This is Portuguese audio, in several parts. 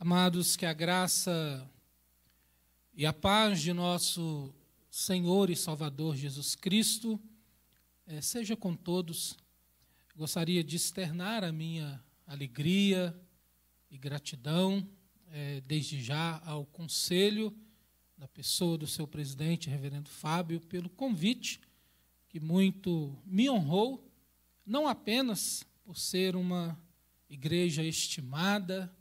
Amados, que a graça e a paz de nosso Senhor e Salvador Jesus Cristo é, seja com todos. Gostaria de externar a minha alegria e gratidão é, desde já ao Conselho, da pessoa do seu presidente, Reverendo Fábio, pelo convite que muito me honrou, não apenas por ser uma igreja estimada,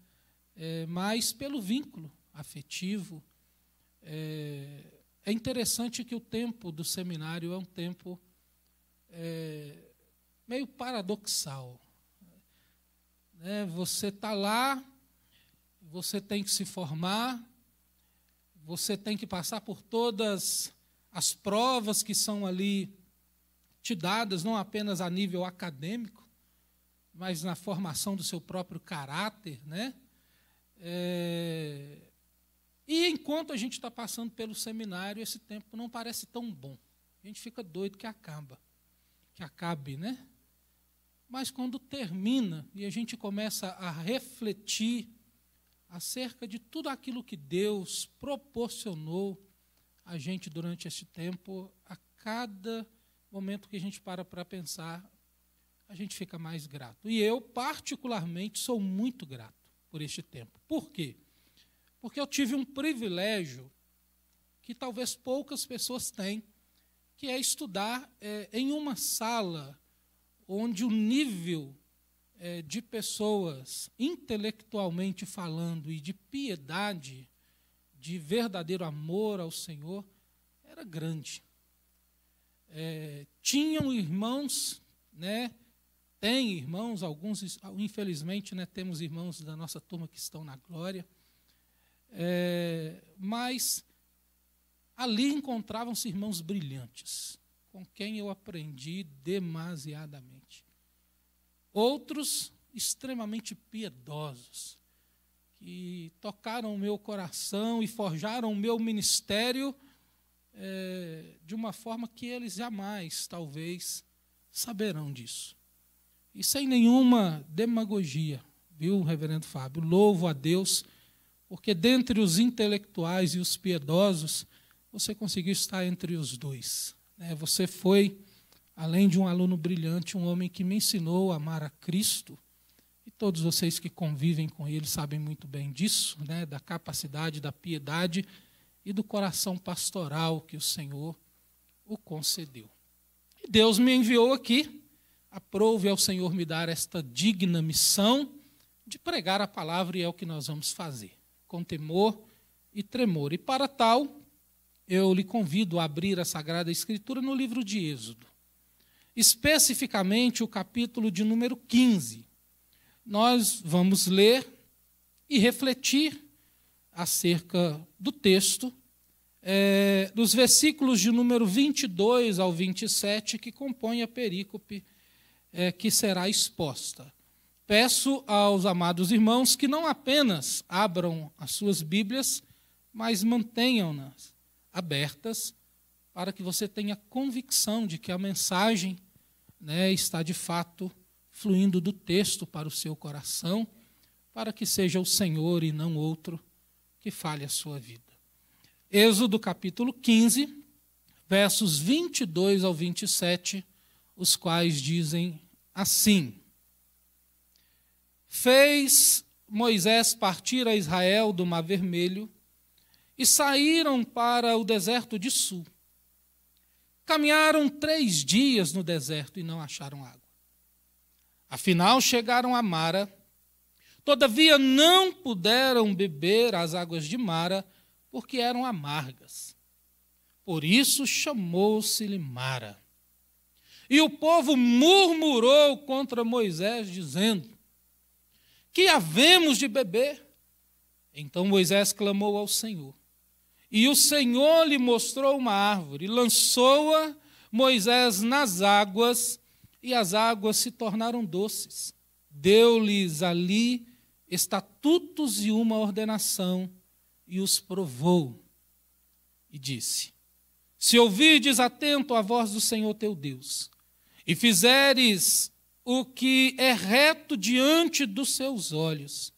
é, mas pelo vínculo afetivo. É, é, interessante que o tempo do seminário é um tempo é, meio paradoxal. Né? Você está lá, você tem que se formar, você tem que passar por todas as provas que são ali te dadas, não apenas a nível acadêmico, mas na formação do seu próprio caráter, né? É... E enquanto a gente está passando pelo seminário, esse tempo não parece tão bom. A gente fica doido que acaba, que acabe, né? Mas quando termina e a gente começa a refletir acerca de tudo aquilo que Deus proporcionou a gente durante este tempo, a cada momento que a gente para para pensar, a gente fica mais grato. E eu, particularmente, sou muito grato por este tempo. Por quê? Porque eu tive um privilégio que talvez poucas pessoas têm, que é estudar é, em uma sala onde o nível é, de pessoas, intelectualmente falando, e de piedade, de verdadeiro amor ao Senhor, era grande. É, tinham irmãos, né? tem irmãos, alguns, infelizmente, né, temos irmãos da nossa turma que estão na glória, é, mas ali encontravam-se irmãos brilhantes, com quem eu aprendi demasiadamente. Outros extremamente piedosos, que tocaram o meu coração e forjaram o meu ministério é, de uma forma que eles jamais, talvez, saberão disso. E sem nenhuma demagogia, viu, reverendo Fábio? Louvo a Deus, porque dentre os intelectuais e os piedosos, você conseguiu estar entre os dois. Né? Você foi, além de um aluno brilhante, um homem que me ensinou a amar a Cristo. E todos vocês que convivem com ele sabem muito bem disso, né? da capacidade, da piedade e do coração pastoral que o Senhor o concedeu. E Deus me enviou aqui Aprove ao Senhor me dar esta digna missão de pregar a palavra e é o que nós vamos fazer, com temor e tremor. E para tal, eu lhe convido a abrir a Sagrada Escritura no livro de Êxodo, especificamente o capítulo de número 15. Nós vamos ler e refletir acerca do texto, é, dos versículos de número 22 ao 27, que compõem a perícope é, que será exposta. Peço aos amados irmãos que não apenas abram as suas Bíblias, mas mantenham-nas abertas para que você tenha convicção de que a mensagem né, está de fato fluindo do texto para o seu coração, para que seja o Senhor e não outro que fale a sua vida. Êxodo capítulo 15, versos 22 ao 27, os quais dizem assim: Fez Moisés partir a Israel do Mar Vermelho e saíram para o deserto de Sul. Caminharam três dias no deserto e não acharam água. Afinal, chegaram a Mara. Todavia, não puderam beber as águas de Mara, porque eram amargas. Por isso, chamou-se-lhe Mara. E o povo murmurou contra Moisés, dizendo: Que havemos de beber? Então Moisés clamou ao Senhor. E o Senhor lhe mostrou uma árvore, lançou-a Moisés nas águas, e as águas se tornaram doces. Deu-lhes ali estatutos e uma ordenação, e os provou. E disse: Se ouvirdes atento a voz do Senhor teu Deus, e fizeres o que é reto diante dos seus olhos,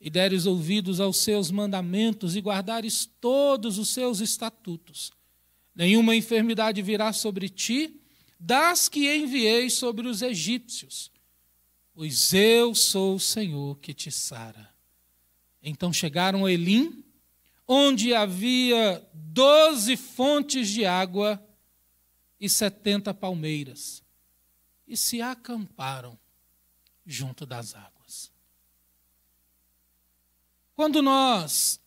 e deres ouvidos aos seus mandamentos e guardares todos os seus estatutos, nenhuma enfermidade virá sobre ti das que enviei sobre os egípcios, pois eu sou o Senhor que te sara. Então chegaram a Elim, onde havia doze fontes de água e setenta palmeiras e se acamparam junto das águas. Quando nós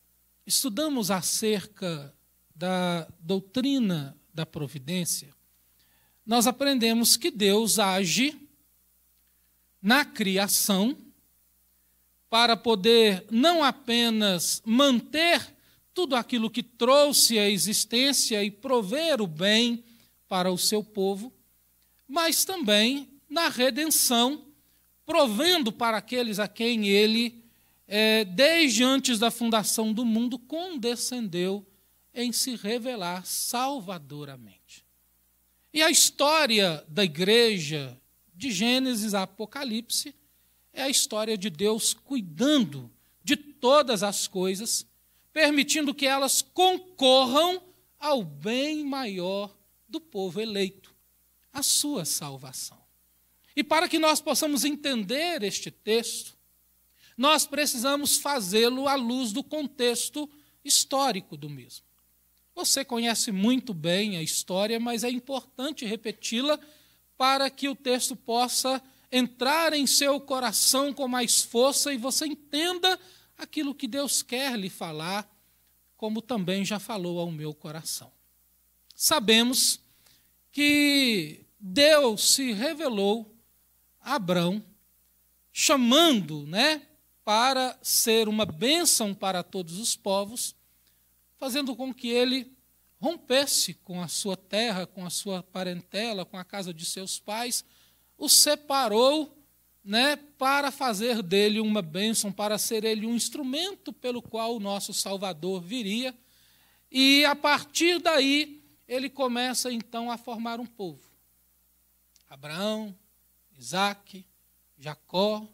estudamos acerca da doutrina da providência, nós aprendemos que Deus age na criação para poder não apenas manter tudo aquilo que trouxe à existência e prover o bem para o seu povo, mas também na redenção, provendo para aqueles a quem ele, é, desde antes da fundação do mundo, condescendeu em se revelar salvadoramente. E a história da igreja, de Gênesis a Apocalipse, é a história de Deus cuidando de todas as coisas, permitindo que elas concorram ao bem maior do povo eleito a sua salvação. E para que nós possamos entender este texto, nós precisamos fazê-lo à luz do contexto histórico do mesmo. Você conhece muito bem a história, mas é importante repeti-la para que o texto possa entrar em seu coração com mais força e você entenda aquilo que Deus quer lhe falar, como também já falou ao meu coração. Sabemos que Deus se revelou a Abrão, chamando, né, para ser uma bênção para todos os povos, fazendo com que ele rompesse com a sua terra, com a sua parentela, com a casa de seus pais, o separou, né, para fazer dele uma bênção, para ser ele um instrumento pelo qual o nosso Salvador viria. E a partir daí, ele começa então a formar um povo. Abraão, Isaac, Jacó,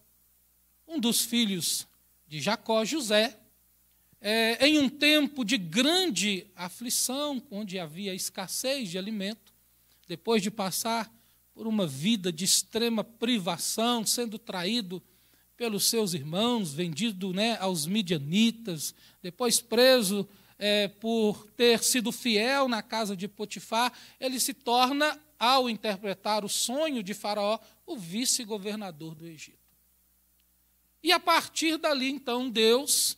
um dos filhos de Jacó, José, é, em um tempo de grande aflição, onde havia escassez de alimento, depois de passar por uma vida de extrema privação, sendo traído pelos seus irmãos, vendido né, aos midianitas, depois preso é, por ter sido fiel na casa de Potifar, ele se torna, ao interpretar o sonho de Faraó, o vice-governador do Egito. E a partir dali, então, Deus,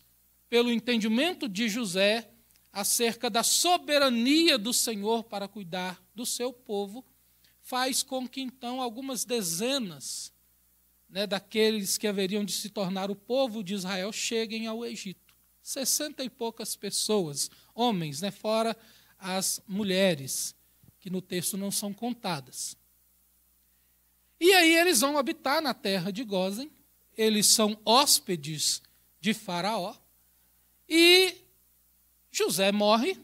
pelo entendimento de José acerca da soberania do Senhor para cuidar do seu povo, faz com que, então, algumas dezenas né, daqueles que haveriam de se tornar o povo de Israel cheguem ao Egito. 60 e poucas pessoas, homens, né, fora as mulheres, que no texto não são contadas. E aí eles vão habitar na terra de Gozen, eles são hóspedes de Faraó, e José morre.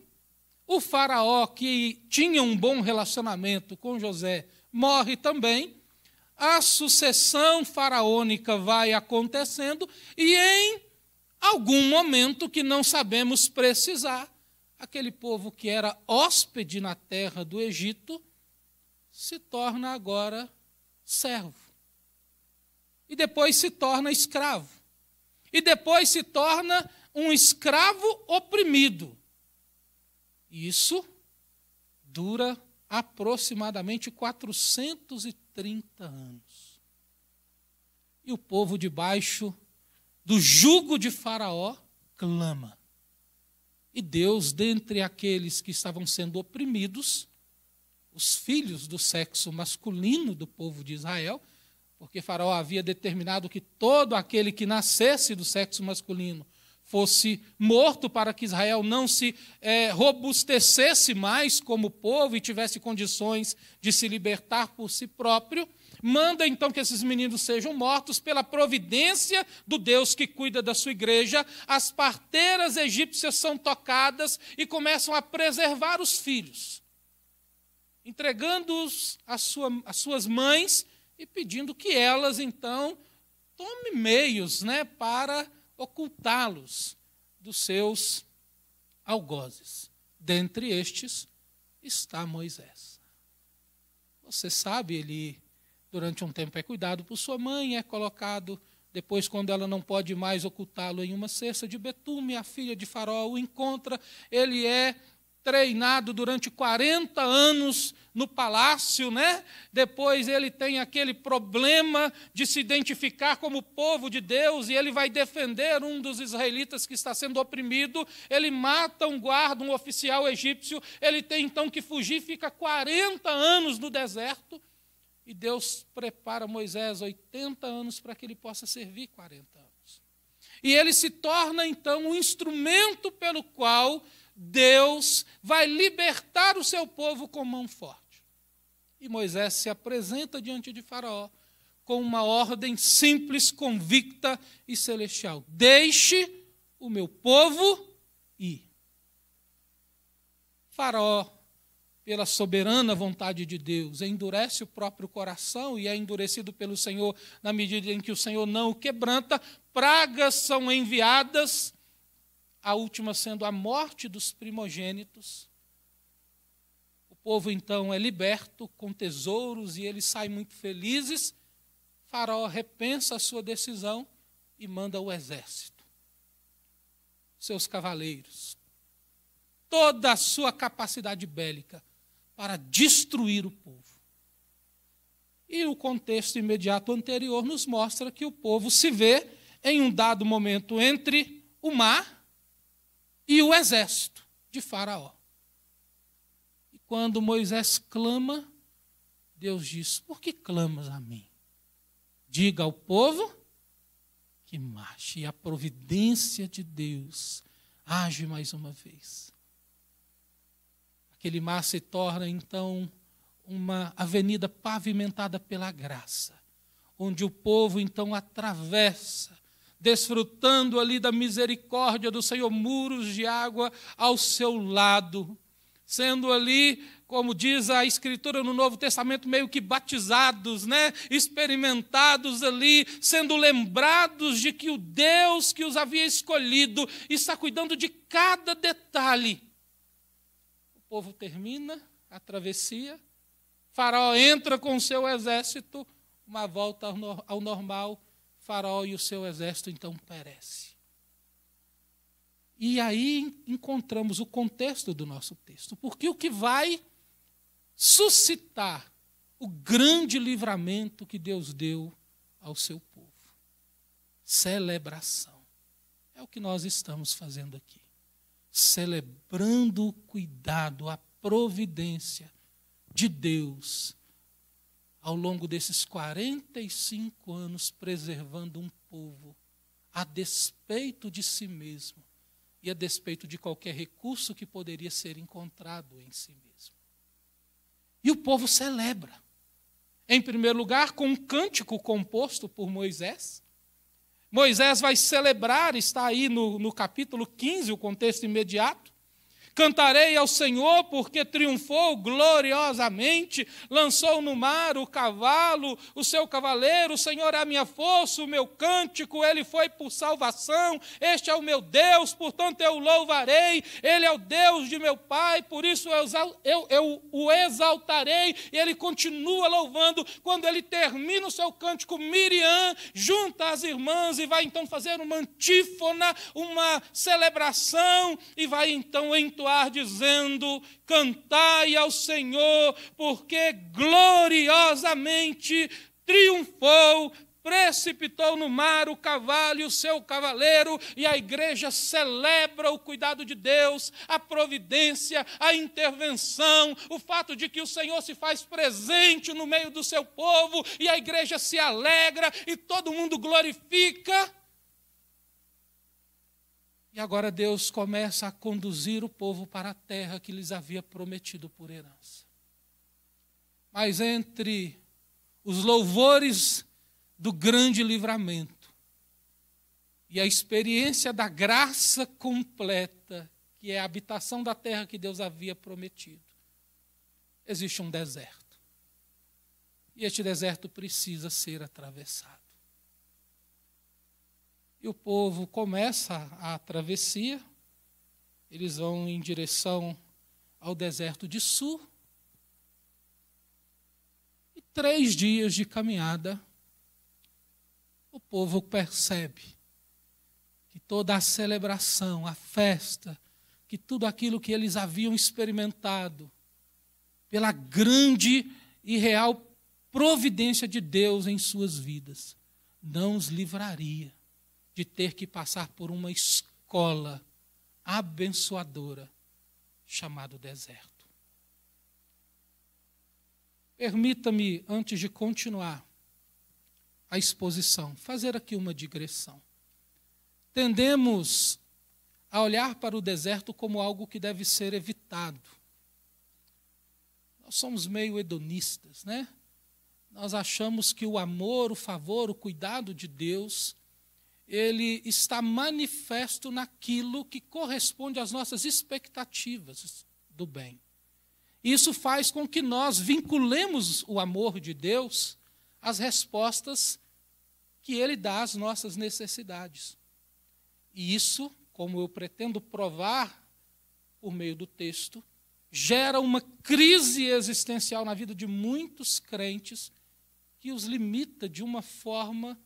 O Faraó, que tinha um bom relacionamento com José, morre também. A sucessão faraônica vai acontecendo, e em algum momento que não sabemos precisar, aquele povo que era hóspede na terra do Egito se torna agora servo. E depois se torna escravo. E depois se torna um escravo oprimido. Isso dura aproximadamente 430 anos. E o povo de baixo do jugo de Faraó clama. E Deus, dentre aqueles que estavam sendo oprimidos, os filhos do sexo masculino do povo de Israel, porque Faraó havia determinado que todo aquele que nascesse do sexo masculino fosse morto para que Israel não se é, robustecesse mais como povo e tivesse condições de se libertar por si próprio manda então que esses meninos sejam mortos pela providência do Deus que cuida da sua igreja. As parteiras egípcias são tocadas e começam a preservar os filhos, entregando-os às, sua, suas mães e pedindo que elas então tome meios né, para ocultá-los dos seus algozes. Dentre estes está Moisés. Você sabe, ele durante um tempo é cuidado por sua mãe, é colocado, depois, quando ela não pode mais ocultá-lo, em uma cesta de betume. A filha de Farol o encontra, ele é treinado durante 40 anos no palácio, né? Depois ele tem aquele problema de se identificar como povo de Deus e ele vai defender um dos israelitas que está sendo oprimido. Ele mata um guarda, um oficial egípcio. Ele tem então que fugir, fica 40 anos no deserto. E Deus prepara Moisés 80 anos para que ele possa servir 40 anos. E ele se torna então um instrumento pelo qual Deus vai libertar o seu povo com mão forte. E Moisés se apresenta diante de Faraó com uma ordem simples, convicta e celestial: Deixe o meu povo ir. Faraó pela soberana vontade de Deus, endurece o próprio coração e é endurecido pelo Senhor na medida em que o Senhor não o quebranta, pragas são enviadas, a última sendo a morte dos primogênitos. O povo então é liberto com tesouros e eles saem muito felizes. Faraó repensa a sua decisão e manda o exército, seus cavaleiros, toda a sua capacidade bélica para destruir o povo. E o contexto imediato anterior nos mostra que o povo se vê em um dado momento entre o mar e o exército de Faraó. E quando Moisés clama, Deus diz: Por que clamas a mim? Diga ao povo que marche. E a providência de Deus age mais uma vez. Aquele mar se torna então uma avenida pavimentada pela graça, onde o povo então atravessa, desfrutando ali da misericórdia do Senhor, muros de água ao seu lado, sendo ali como diz a Escritura no Novo Testamento, meio que batizados, né? experimentados ali, sendo lembrados de que o Deus que os havia escolhido está cuidando de cada detalhe povo termina a travessia, Faraó entra com seu exército, uma volta ao normal, Faraó e o seu exército então perece. E aí encontramos o contexto do nosso texto, porque o que vai suscitar o grande livramento que Deus deu ao seu povo. Celebração. É o que nós estamos fazendo aqui celebrando o cuidado, a providência de Deus ao longo desses 45 anos, preservando um povo a despeito de si mesmo e a despeito de qualquer recurso que poderia ser encontrado em si mesmo. E o povo celebra. Em primeiro lugar, com um cântico composto por Moisés, Moisés vai celebrar, está aí no, no capítulo 15, o contexto imediato, Cantarei ao Senhor, porque triunfou gloriosamente, lançou no mar o cavalo, o seu cavaleiro, o Senhor é a minha força, o meu cântico, ele foi por salvação, este é o meu Deus, portanto eu louvarei, ele é o Deus de meu Pai, por isso eu, eu, eu o exaltarei, e ele continua louvando. Quando ele termina o seu cântico, Miriam junta as irmãs e vai então fazer uma antífona, uma celebração, e vai então entoar entoar dizendo: Cantai ao Senhor, porque gloriosamente triunfou precipitou no mar o cavalo e o seu cavaleiro, e a igreja celebra o cuidado de Deus, a providência, a intervenção, o fato de que o Senhor se faz presente no meio do seu povo, e a igreja se alegra e todo mundo glorifica e agora Deus começa a conduzir o povo para a terra que lhes havia prometido por herança. Mas entre os louvores do grande livramento e a experiência da graça completa, que é a habitação da terra que Deus havia prometido, existe um deserto. E este deserto precisa ser atravessado. E o povo começa a travessia, eles vão em direção ao deserto de Sul. E três dias de caminhada, o povo percebe que toda a celebração, a festa, que tudo aquilo que eles haviam experimentado, pela grande e real providência de Deus em suas vidas, não os livraria de ter que passar por uma escola abençoadora chamado deserto. Permita-me, antes de continuar a exposição, fazer aqui uma digressão. Tendemos a olhar para o deserto como algo que deve ser evitado. Nós somos meio hedonistas, né? Nós achamos que o amor, o favor, o cuidado de Deus ele está manifesto naquilo que corresponde às nossas expectativas do bem. Isso faz com que nós vinculemos o amor de Deus às respostas que ele dá às nossas necessidades. E isso, como eu pretendo provar por meio do texto, gera uma crise existencial na vida de muitos crentes que os limita de uma forma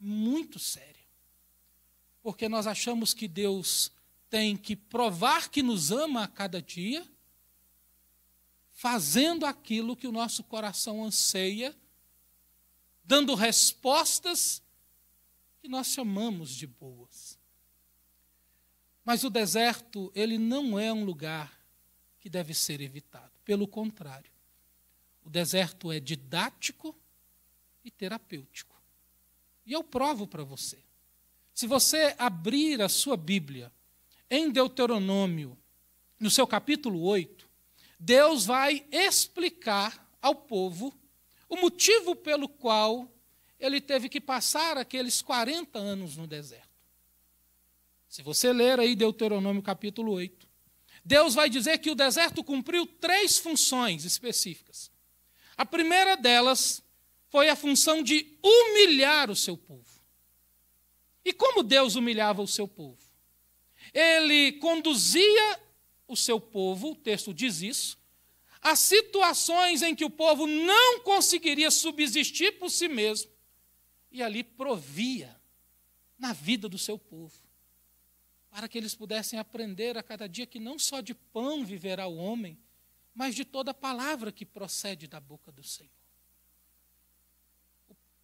muito séria porque nós achamos que Deus tem que provar que nos ama a cada dia, fazendo aquilo que o nosso coração anseia, dando respostas que nós chamamos de boas. Mas o deserto, ele não é um lugar que deve ser evitado. Pelo contrário, o deserto é didático e terapêutico. E eu provo para você. Se você abrir a sua Bíblia em Deuteronômio, no seu capítulo 8, Deus vai explicar ao povo o motivo pelo qual ele teve que passar aqueles 40 anos no deserto. Se você ler aí Deuteronômio capítulo 8, Deus vai dizer que o deserto cumpriu três funções específicas. A primeira delas foi a função de humilhar o seu povo. E como Deus humilhava o seu povo? Ele conduzia o seu povo, o texto diz isso, a situações em que o povo não conseguiria subsistir por si mesmo, e ali provia na vida do seu povo, para que eles pudessem aprender a cada dia que não só de pão viverá o homem, mas de toda palavra que procede da boca do Senhor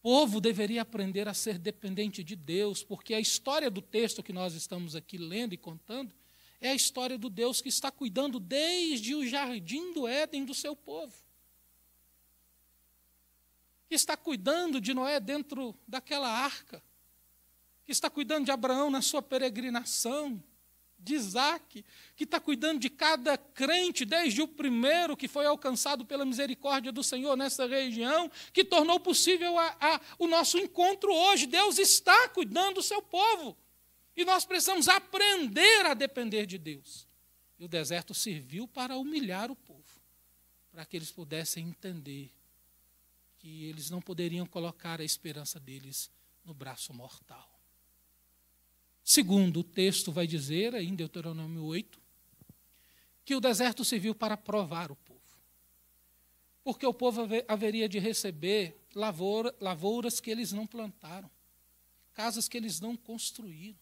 povo deveria aprender a ser dependente de Deus, porque a história do texto que nós estamos aqui lendo e contando é a história do Deus que está cuidando desde o jardim do Éden do seu povo. Que está cuidando de Noé dentro daquela arca. Que está cuidando de Abraão na sua peregrinação de Isaac, que está cuidando de cada crente, desde o primeiro que foi alcançado pela misericórdia do Senhor nessa região, que tornou possível a, a, o nosso encontro hoje. Deus está cuidando do seu povo. E nós precisamos aprender a depender de Deus. E o deserto serviu para humilhar o povo, para que eles pudessem entender que eles não poderiam colocar a esperança deles no braço mortal. Segundo, o texto vai dizer, em Deuteronômio 8, que o deserto serviu para provar o povo. Porque o povo haveria de receber lavoura, lavouras que eles não plantaram, casas que eles não construíram.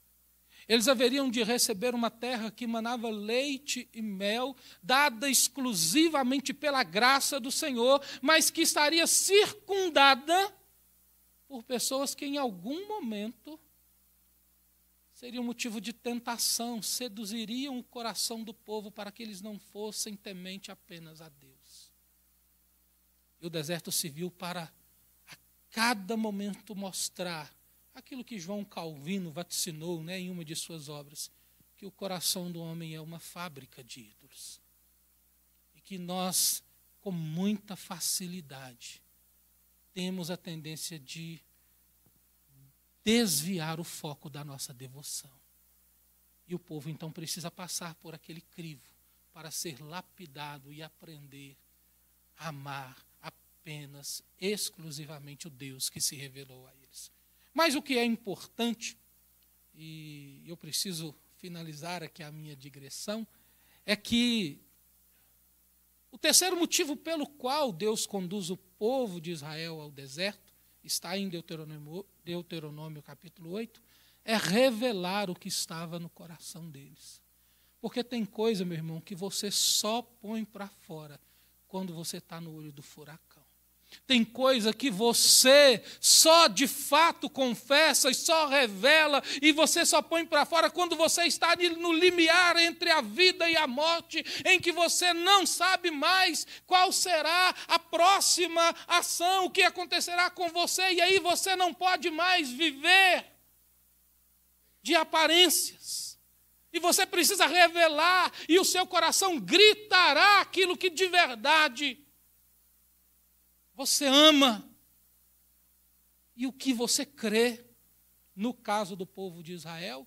Eles haveriam de receber uma terra que manava leite e mel, dada exclusivamente pela graça do Senhor, mas que estaria circundada por pessoas que em algum momento seria um motivo de tentação, seduziriam o coração do povo para que eles não fossem temente apenas a Deus. E o deserto viu para a cada momento mostrar aquilo que João Calvino vaticinou né, em uma de suas obras, que o coração do homem é uma fábrica de ídolos. E que nós, com muita facilidade, temos a tendência de desviar o foco da nossa devoção. E o povo então precisa passar por aquele crivo para ser lapidado e aprender a amar apenas, exclusivamente o Deus que se revelou a eles. Mas o que é importante, e eu preciso finalizar aqui a minha digressão, é que o terceiro motivo pelo qual Deus conduz o povo de Israel ao deserto está em Deuteronômio, Deuteronômio capítulo 8, é revelar o que estava no coração deles. Porque tem coisa, meu irmão, que você só põe para fora quando você está no olho do furacão. Tem coisa que você só de fato confessa e só revela, e você só põe para fora quando você está no limiar entre a vida e a morte, em que você não sabe mais qual será a próxima ação, o que acontecerá com você, e aí você não pode mais viver de aparências. E você precisa revelar, e o seu coração gritará aquilo que de verdade você ama e o que você crê, no caso do povo de Israel.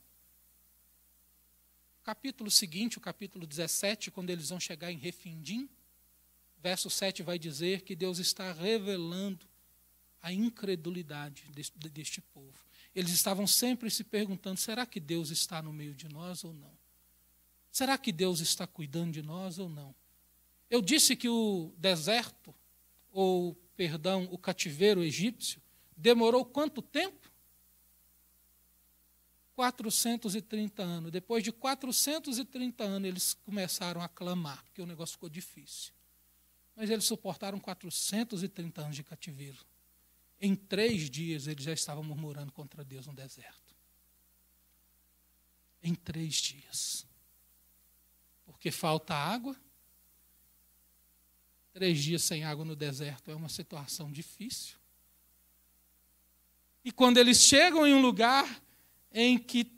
Capítulo seguinte, o capítulo 17, quando eles vão chegar em Refindim, verso 7 vai dizer que Deus está revelando a incredulidade deste, deste povo. Eles estavam sempre se perguntando: será que Deus está no meio de nós ou não? Será que Deus está cuidando de nós ou não? Eu disse que o deserto ou, perdão, o cativeiro egípcio, demorou quanto tempo? 430 anos. Depois de 430 anos, eles começaram a clamar, porque o negócio ficou difícil. Mas eles suportaram 430 anos de cativeiro. Em três dias, eles já estavam murmurando contra Deus no deserto. Em três dias. Porque falta água, Três dias sem água no deserto é uma situação difícil. E quando eles chegam em um lugar em que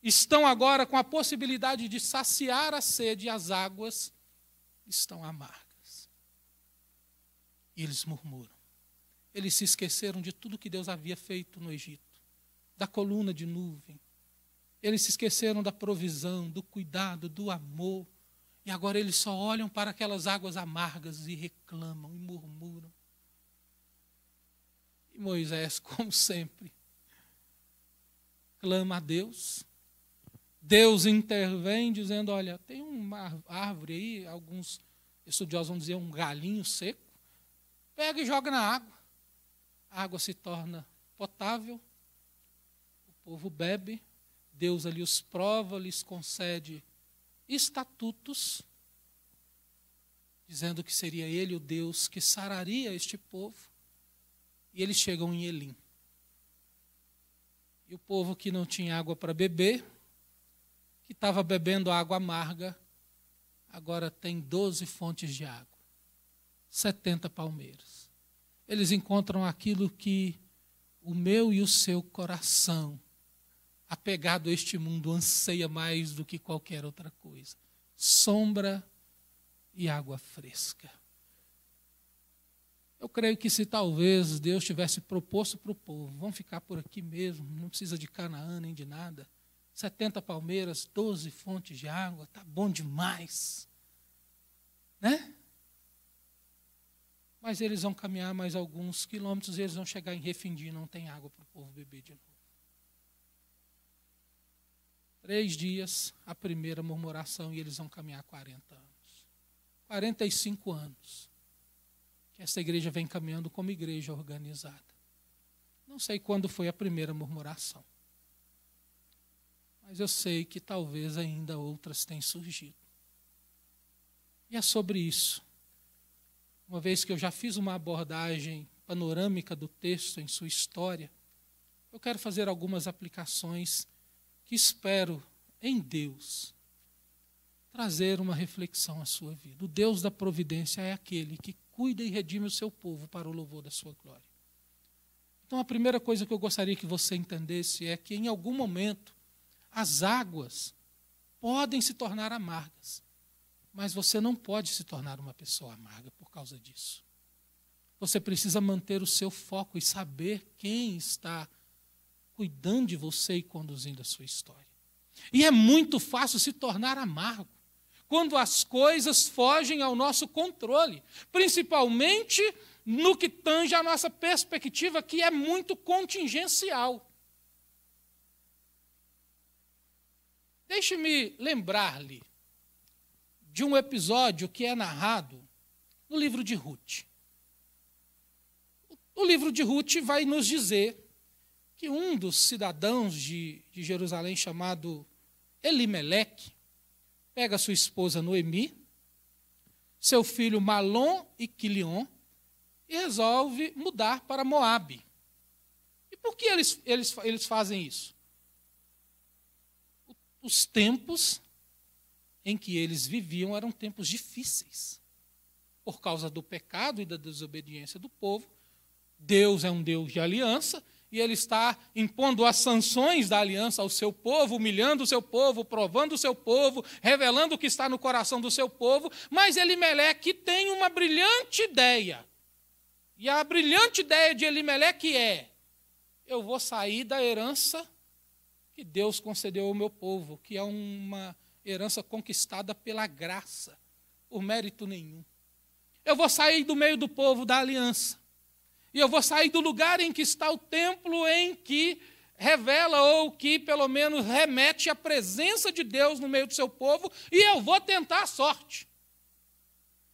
estão agora com a possibilidade de saciar a sede, as águas estão amargas. E eles murmuram. Eles se esqueceram de tudo que Deus havia feito no Egito, da coluna de nuvem. Eles se esqueceram da provisão, do cuidado, do amor. E agora eles só olham para aquelas águas amargas e reclamam e murmuram. E Moisés, como sempre, clama a Deus. Deus intervém dizendo: Olha, tem uma árvore aí, alguns estudiosos vão dizer um galinho seco. Pega e joga na água. A água se torna potável, o povo bebe, Deus ali os prova, lhes concede estatutos, dizendo que seria ele o Deus que sararia este povo. E eles chegam em Elim. E o povo que não tinha água para beber, que estava bebendo água amarga, agora tem 12 fontes de água, 70 palmeiras. Eles encontram aquilo que o meu e o seu coração apegado a este mundo, anseia mais do que qualquer outra coisa: sombra e água fresca. Eu creio que se talvez Deus tivesse proposto para o povo, vamos ficar por aqui mesmo, não precisa de Canaã nem de nada. 70 palmeiras, 12 fontes de água, tá bom demais. Né? Mas eles vão caminhar mais alguns quilômetros e eles vão chegar em Refindim, não tem água para o povo beber de novo. Três dias, a primeira murmuração, e eles vão caminhar 40 anos. 45 anos que essa igreja vem caminhando como igreja organizada. Não sei quando foi a primeira murmuração, mas eu sei que talvez ainda outras tenham surgido. E é sobre isso. Uma vez que eu já fiz uma abordagem panorâmica do texto em sua história, eu quero fazer algumas aplicações que espero em Deus trazer uma reflexão à sua vida. O Deus da providência é aquele que cuida e redime o seu povo para o louvor da sua glória. Então, a primeira coisa que eu gostaria que você entendesse é que, em algum momento, as águas podem se tornar amargas, mas você não pode se tornar uma pessoa amarga por causa disso. Você precisa manter o seu foco e saber quem está cuidando de você e conduzindo a sua história. E é muito fácil se tornar amargo quando as coisas fogem ao nosso controle, principalmente no que tange à nossa perspectiva, que é muito contingencial. Deixe-me lembrar-lhe de um episódio que é narrado no livro de Ruth. O livro de Ruth vai nos dizer que um dos cidadãos de, de Jerusalém, chamado Elimeleque, pega sua esposa Noemi, seu filho Malom e Quilion, e resolve mudar para Moabe. E por que eles, eles, eles fazem isso? Os tempos em que eles viviam eram tempos difíceis. Por causa do pecado e da desobediência do povo, Deus é um Deus de aliança, e ele está impondo as sanções da aliança ao seu povo, humilhando o seu povo, provando o seu povo, revelando o que está no coração do seu povo, mas Elimeleque tem uma brilhante ideia. E a brilhante ideia de Elimeleque é: eu vou sair da herança que Deus concedeu ao meu povo, que é uma herança conquistada pela graça, por mérito nenhum. Eu vou sair do meio do povo da aliança e eu vou sair do lugar em que está o templo em que revela ou que pelo menos remete à presença de Deus no meio do seu povo e eu vou tentar a sorte.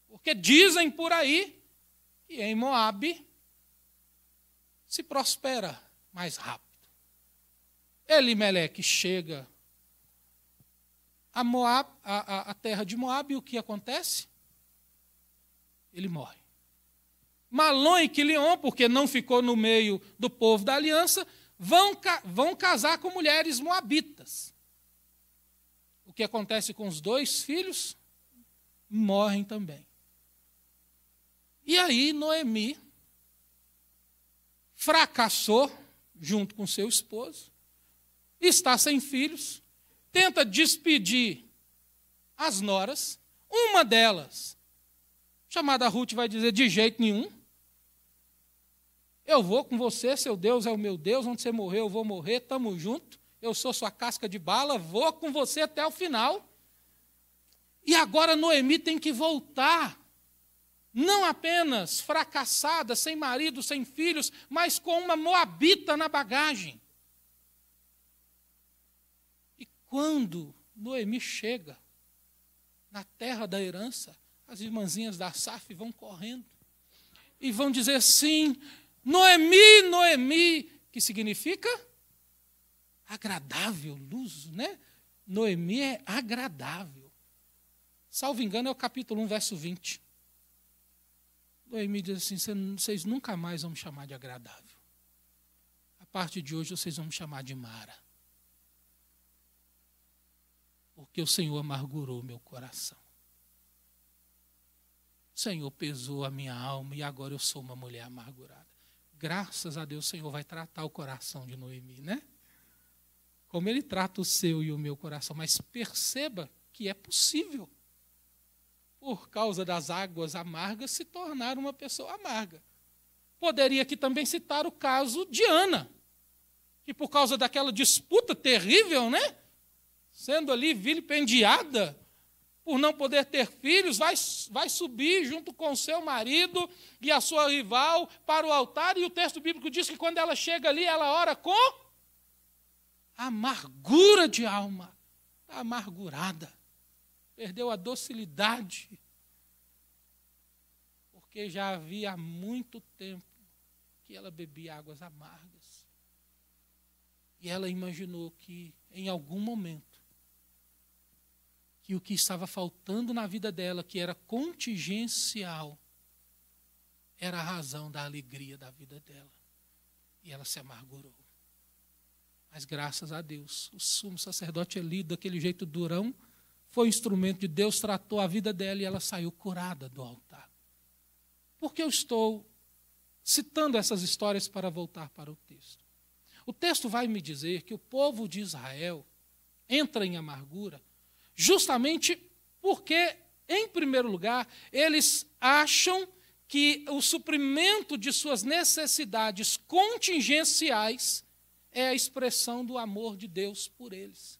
Porque dizem por aí que em Moabe se prospera mais rápido. Elimeleque chega a, Moab, a, a, a terra de Moab e o que acontece? Ele morre. Malon e Quilion, porque não ficou no meio do povo da aliança, vão, vão casar com mulheres moabitas. O que acontece com os dois filhos? Morrem também. E aí Noemi fracassou junto com seu esposo, está sem filhos, tenta despedir as noras, uma delas, chamada Ruth, vai dizer de jeito nenhum, eu vou com você, seu Deus é o meu Deus, onde você morreu eu vou morrer, tamo junto. Eu sou sua casca de bala, vou com você até o final. E agora Noemi tem que voltar, não apenas fracassada, sem marido, sem filhos, mas com uma moabita na bagagem. E quando Noemi chega na terra da herança, as irmãzinhas da SAF vão correndo e vão dizer: sim, Noemi, Noemi, que significa agradável, luz, né? Noemi é agradável. Salvo engano, é o capítulo 1, verso 20. Noemi diz assim: vocês nunca mais vão me chamar de agradável. A partir de hoje, vocês vão me chamar de Mara. Porque o Senhor amargurou meu coração. O Senhor pesou a minha alma e agora eu sou uma mulher amargurada graças a Deus o Senhor vai tratar o coração de Noemi, né? Como ele trata o seu e o meu coração, mas perceba que é possível por causa das águas amargas, se tornar uma pessoa amarga. Poderia aqui também citar o caso de Ana, que por causa daquela disputa terrível, né? Sendo ali vilipendiada, por não poder ter filhos, vai, vai subir junto com seu marido e a sua rival para o altar, e o texto bíblico diz que quando ela chega ali, ela ora com amargura de alma, está amargurada, perdeu a docilidade, porque já havia muito tempo que ela bebia águas amargas. E ela imaginou que em algum momento e o que estava faltando na vida dela, que era contingencial, era a razão da alegria da vida dela. E ela se amargurou. Mas graças a Deus, o sumo sacerdote Eli, é daquele jeito durão, foi instrumento de Deus, tratou a vida dela e ela saiu curada do altar. Por que eu estou citando essas histórias para voltar para o texto? O texto vai me dizer que o povo de Israel entra em amargura justamente porque, em primeiro lugar, eles acham que o suprimento de suas necessidades contingenciais é a expressão do amor de Deus por eles.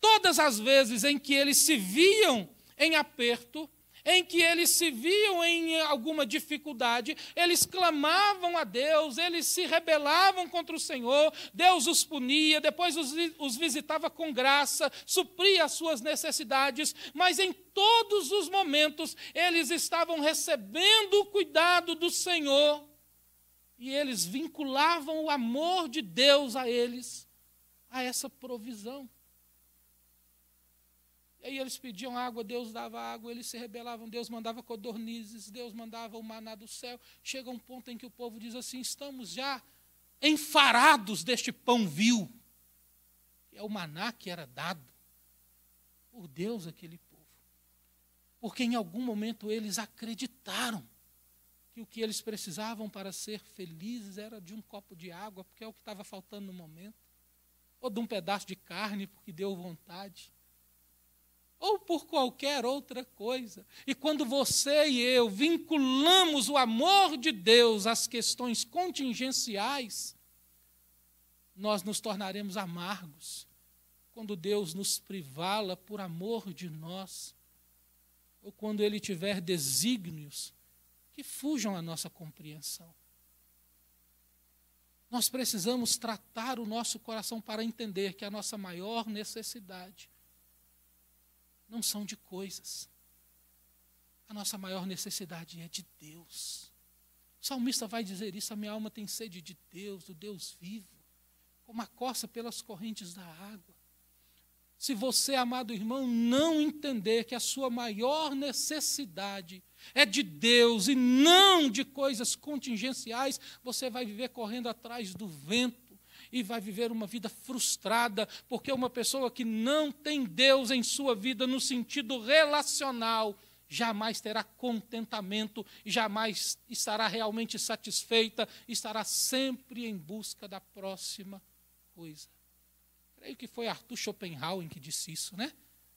Todas as vezes em que eles se viam em aperto, em que eles se viam em alguma dificuldade, eles clamavam a Deus, eles se rebelavam contra o Senhor, Deus os punia, depois os, os visitava com graça, supria as suas necessidades, mas em todos os momentos eles estavam recebendo o cuidado do Senhor e eles vinculavam o amor de Deus a eles, a essa provisão aí eles pediam água, Deus dava água, eles se rebelavam, Deus mandava codornizes, Deus mandava o maná do céu. Chega um ponto em que o povo diz assim: estamos já enfarados deste pão vil. É o maná que era dado por Deus àquele povo. Porque em algum momento eles acreditaram que o que eles precisavam para ser felizes era de um copo de água, porque é o que estava faltando no momento, ou de um pedaço de carne, porque deu vontade ou por qualquer outra coisa. E quando você e eu vinculamos o amor de Deus às questões contingenciais, nós nos tornaremos amargos quando Deus nos privala por amor de nós, ou quando Ele tiver desígnios que fujam à nossa compreensão. Nós precisamos tratar o nosso coração para entender que a nossa maior necessidade não são de coisas. A nossa maior necessidade é de Deus. O salmista vai dizer isso: a minha alma tem sede de Deus, do Deus vivo, como a coça pelas correntes da água. Se você, amado irmão, não entender que a sua maior necessidade é de Deus e não de coisas contingenciais, você vai viver correndo atrás do vento e vai viver uma vida frustrada, porque uma pessoa que não tem Deus em sua vida no sentido relacional, jamais terá contentamento, jamais estará realmente satisfeita, estará sempre em busca da próxima coisa. Creio que foi Arthur Schopenhauer que disse isso, né?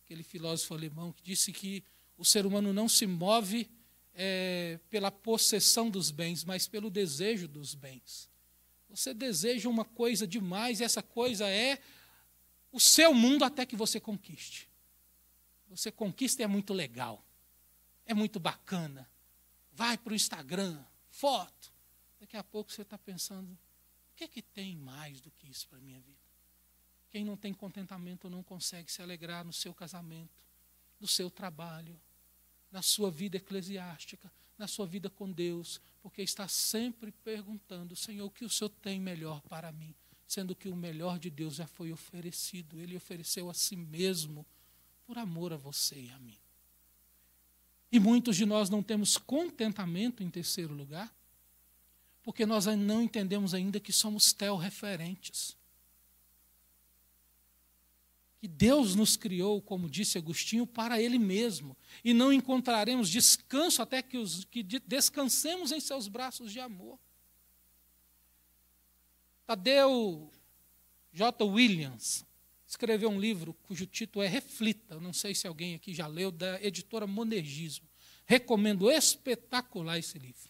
Aquele filósofo alemão que disse que o ser humano não se move é, pela possessão dos bens, mas pelo desejo dos bens. Você deseja uma coisa demais e essa coisa é o seu mundo até que você conquiste. Você conquista é muito legal, é muito bacana. Vai para o Instagram, foto. Daqui a pouco você está pensando: o que é que tem mais do que isso para a minha vida? Quem não tem contentamento não consegue se alegrar no seu casamento, no seu trabalho, na sua vida eclesiástica, na sua vida com Deus, porque está sempre perguntando, Senhor, o que o Senhor tem melhor para mim? Sendo que o melhor de Deus já foi oferecido, ele ofereceu a si mesmo por amor a você e a mim. E muitos de nós não temos contentamento em terceiro lugar, porque nós não entendemos ainda que somos teorreferentes que Deus nos criou, como disse Agostinho, para Ele mesmo, e não encontraremos descanso até que, os, que descansemos em seus braços de amor. Tadeu J. Williams escreveu um livro cujo título é Reflita, não sei se alguém aqui já leu, da editora Monergismo. Recomendo espetacular esse livro.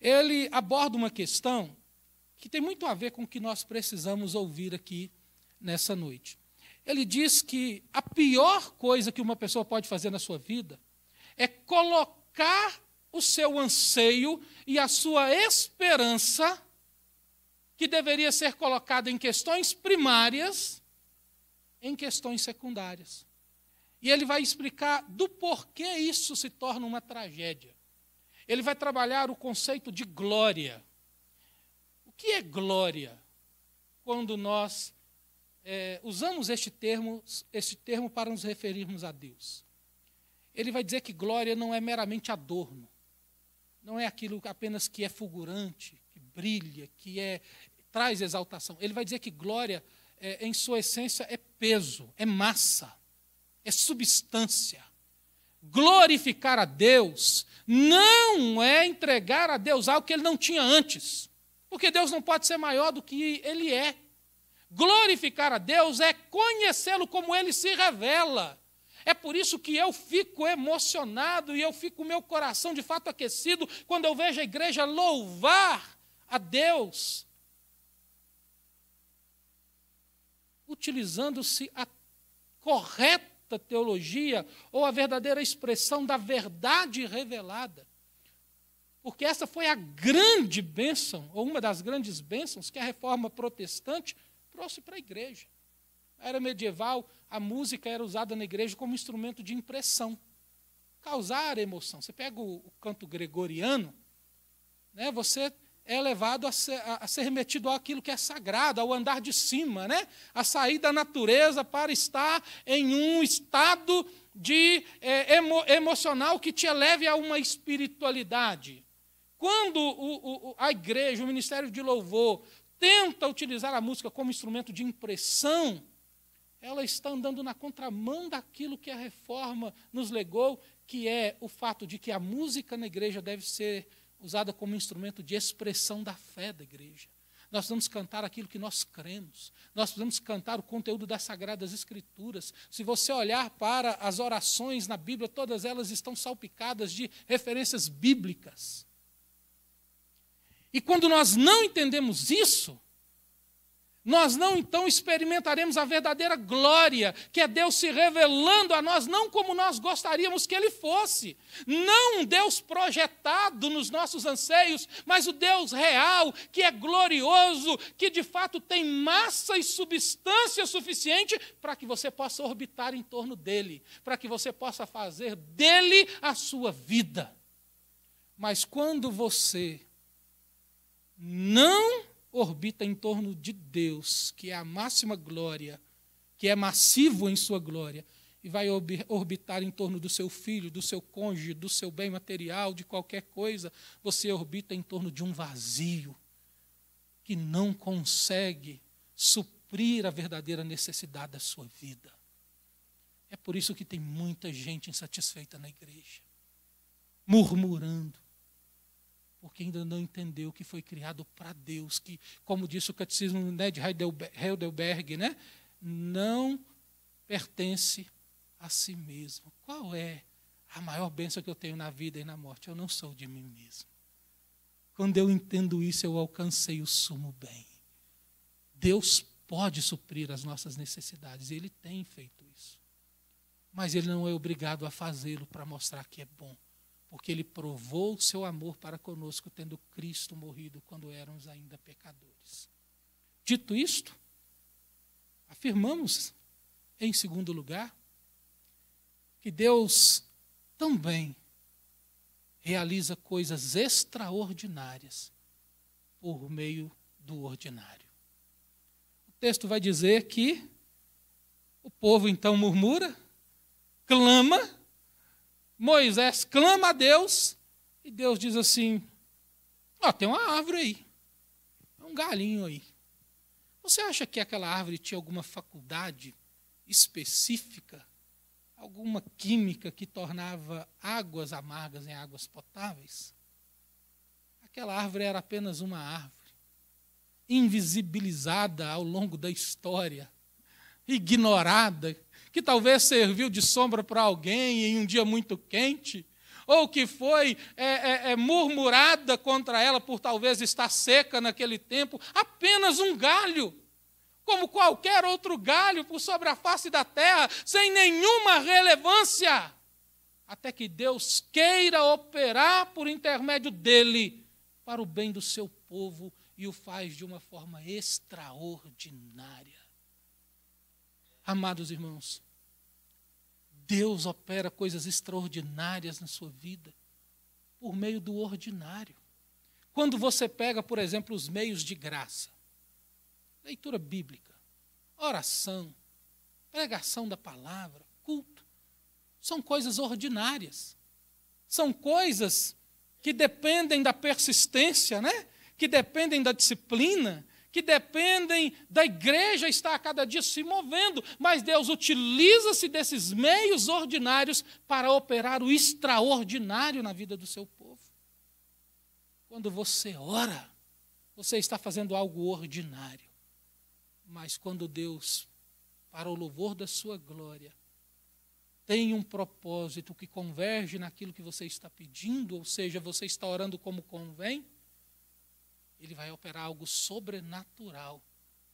Ele aborda uma questão que tem muito a ver com o que nós precisamos ouvir aqui nessa noite. Ele diz que a pior coisa que uma pessoa pode fazer na sua vida é colocar o seu anseio e a sua esperança, que deveria ser colocada em questões primárias, em questões secundárias. E ele vai explicar do porquê isso se torna uma tragédia. Ele vai trabalhar o conceito de glória. O que é glória? Quando nós é, usamos este termo, este termo para nos referirmos a Deus. Ele vai dizer que glória não é meramente adorno, não é aquilo apenas que é fulgurante, que brilha, que é traz exaltação. Ele vai dizer que glória, é, em sua essência, é peso, é massa, é substância. Glorificar a Deus não é entregar a Deus algo que ele não tinha antes, porque Deus não pode ser maior do que ele é. Glorificar a Deus é conhecê-lo como ele se revela. É por isso que eu fico emocionado e eu fico meu coração de fato aquecido quando eu vejo a igreja louvar a Deus, utilizando-se a correta teologia ou a verdadeira expressão da verdade revelada. Porque essa foi a grande bênção, ou uma das grandes bênçãos que a reforma protestante Trouxe para a igreja. Na era medieval, a música era usada na igreja como instrumento de impressão, causar emoção. Você pega o, o canto gregoriano, né, você é levado a ser, a, a ser àquilo que é sagrado, ao andar de cima, né? a sair da natureza para estar em um estado de é, emo, emocional que te eleve a uma espiritualidade. Quando o, o, a igreja, o ministério de louvor, tenta utilizar a música como instrumento de impressão, ela está andando na contramão daquilo que a reforma nos legou, que é o fato de que a música na igreja deve ser usada como instrumento de expressão da fé da igreja. Nós precisamos cantar aquilo que nós cremos. Nós precisamos cantar o conteúdo das Sagradas Escrituras. Se você olhar para as orações na Bíblia, todas elas estão salpicadas de referências bíblicas. E quando nós não entendemos isso, nós não então experimentaremos a verdadeira glória, que é Deus se revelando a nós, não como nós gostaríamos que Ele fosse. Não um Deus projetado nos nossos anseios, mas o Deus real, que é glorioso, que de fato tem massa e substância suficiente para que você possa orbitar em torno dele, para que você possa fazer dele a sua vida. Mas quando você não orbita em torno de Deus, que é a máxima glória, que é massivo em sua glória, e vai orbitar em torno do seu filho, do seu cônjuge, do seu bem material, de qualquer coisa, você orbita em torno de um vazio que não consegue suprir a verdadeira necessidade da sua vida. É por isso que tem muita gente insatisfeita na igreja, murmurando, porque ainda não entendeu que foi criado para Deus, que, como disse o catecismo né, de Heidelberg, né, não pertence a si mesmo. Qual é a maior bênção que eu tenho na vida e na morte? Eu não sou de mim mesmo. Quando eu entendo isso, eu alcancei o sumo bem. Deus pode suprir as nossas necessidades, e Ele tem feito isso. Mas Ele não é obrigado a fazê-lo para mostrar que é bom porque ele provou o seu amor para conosco, tendo Cristo morrido quando éramos ainda pecadores. Dito isto, afirmamos, em segundo lugar, que Deus também realiza coisas extraordinárias por meio do ordinário. O texto vai dizer que o povo então murmura, clama, Moisés clama a Deus e Deus diz assim: Ó, oh, tem uma árvore aí, é um galinho aí. Você acha que aquela árvore tinha alguma faculdade específica, alguma química que tornava águas amargas em águas potáveis? Aquela árvore era apenas uma árvore, invisibilizada ao longo da história, ignorada que talvez serviu de sombra para alguém em um dia muito quente, ou que foi é, é, é murmurada contra ela por talvez estar seca naquele tempo, apenas um galho, como qualquer outro galho por sobre a face da terra, sem nenhuma relevância, até que Deus queira operar por intermédio dele para o bem do seu povo e o faz de uma forma extraordinária. Amados irmãos, Deus opera coisas extraordinárias na sua vida por meio do ordinário. Quando você pega, por exemplo, os meios de graça, leitura bíblica, oração, pregação da palavra, culto, são coisas ordinárias. São coisas que dependem da persistência, né? que dependem da disciplina, que dependem da igreja estar a cada dia se movendo, mas Deus utiliza-se desses meios ordinários para operar o extraordinário na vida do seu povo. Quando você ora, você está fazendo algo ordinário, mas quando Deus, para o louvor da sua glória, tem um propósito que converge naquilo que você está pedindo, ou seja, você está orando como convém, ele vai operar algo sobrenatural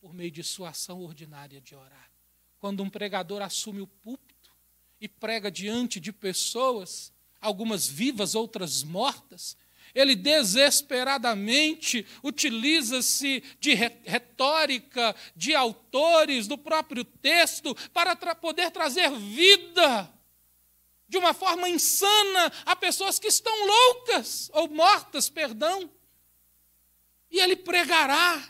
por meio de sua ação ordinária de orar. Quando um pregador assume o púlpito e prega diante de pessoas, algumas vivas, outras mortas, ele desesperadamente utiliza-se de retórica, de autores, do próprio texto, para tra poder trazer vida de uma forma insana a pessoas que estão loucas ou mortas, perdão. E ele pregará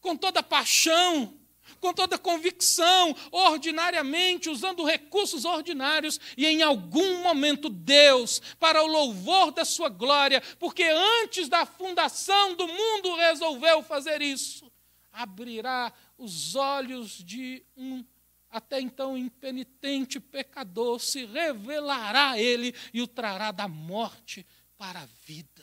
com toda paixão, com toda convicção, ordinariamente, usando recursos ordinários, e em algum momento Deus, para o louvor da sua glória, porque antes da fundação do mundo resolveu fazer isso, abrirá os olhos de um até então impenitente pecador, se revelará a ele e o trará da morte para a vida.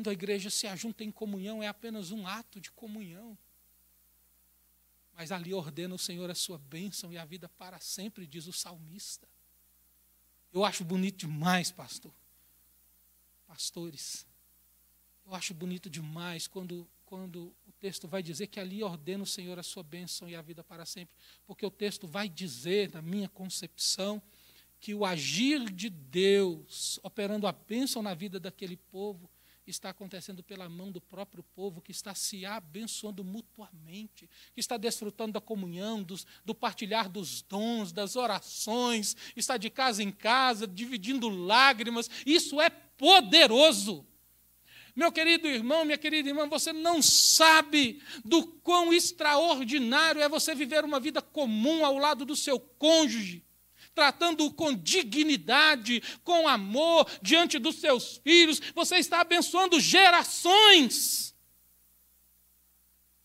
Quando a igreja se ajunta em comunhão, é apenas um ato de comunhão. Mas ali ordena o Senhor a sua bênção e a vida para sempre, diz o salmista. Eu acho bonito demais, pastor. Pastores, eu acho bonito demais quando, quando o texto vai dizer que ali ordena o Senhor a sua bênção e a vida para sempre. Porque o texto vai dizer, na minha concepção, que o agir de Deus operando a bênção na vida daquele povo está acontecendo pela mão do próprio povo, que está se abençoando mutuamente, que está desfrutando da comunhão, dos, do partilhar dos dons, das orações, está de casa em casa, dividindo lágrimas. Isso é poderoso. Meu querido irmão, minha querida irmã, você não sabe do quão extraordinário é você viver uma vida comum ao lado do seu cônjuge tratando-o com dignidade, com amor diante dos seus filhos. Você está abençoando gerações.